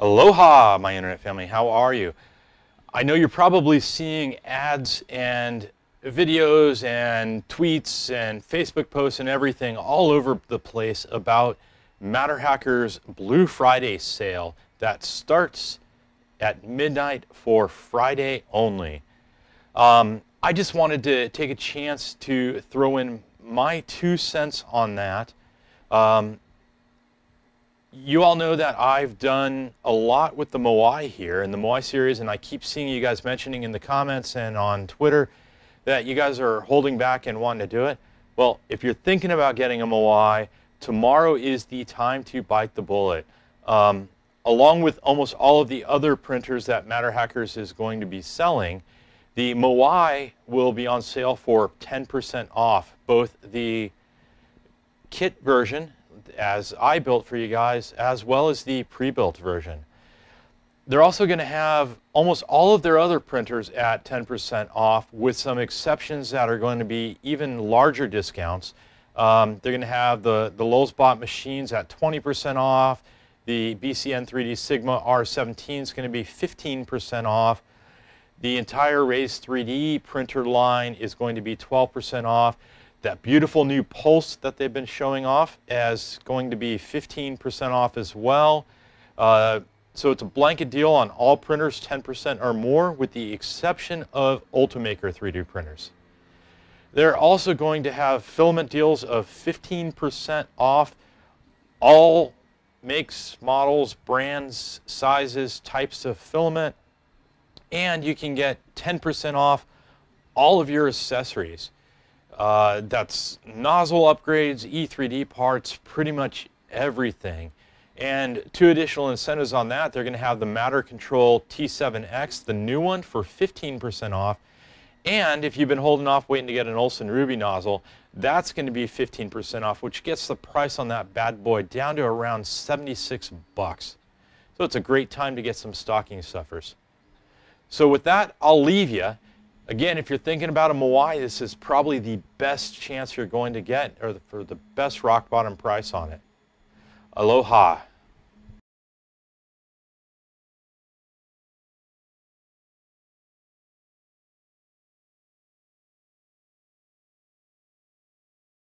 Aloha, my internet family. How are you? I know you're probably seeing ads and videos and tweets and Facebook posts and everything all over the place about Matter Hacker's Blue Friday sale that starts at midnight for Friday only. Um, I just wanted to take a chance to throw in my two cents on that. Um, you all know that I've done a lot with the Moai here in the Moai series, and I keep seeing you guys mentioning in the comments and on Twitter that you guys are holding back and wanting to do it. Well, if you're thinking about getting a Moai, tomorrow is the time to bite the bullet. Um, along with almost all of the other printers that Matter Hackers is going to be selling, the Moai will be on sale for 10% off, both the kit version as I built for you guys, as well as the pre-built version. They're also going to have almost all of their other printers at 10% off with some exceptions that are going to be even larger discounts. Um, they're going to have the, the Lowe's machines at 20% off. The BCN 3D Sigma R17 is going to be 15% off. The entire Raise 3D printer line is going to be 12% off that beautiful new Pulse that they've been showing off as going to be 15% off as well. Uh, so it's a blanket deal on all printers, 10% or more, with the exception of Ultimaker 3D printers. They're also going to have filament deals of 15% off all makes, models, brands, sizes, types of filament, and you can get 10% off all of your accessories. Uh, that's nozzle upgrades, E3D parts, pretty much everything. And two additional incentives on that. They're going to have the Matter Control T7X, the new one, for 15% off. And if you've been holding off waiting to get an Olson Ruby nozzle, that's going to be 15% off, which gets the price on that bad boy down to around 76 bucks. So it's a great time to get some stocking stuffers. So with that, I'll leave you Again, if you're thinking about a Mawai, this is probably the best chance you're going to get or the, for the best rock bottom price on it. Aloha.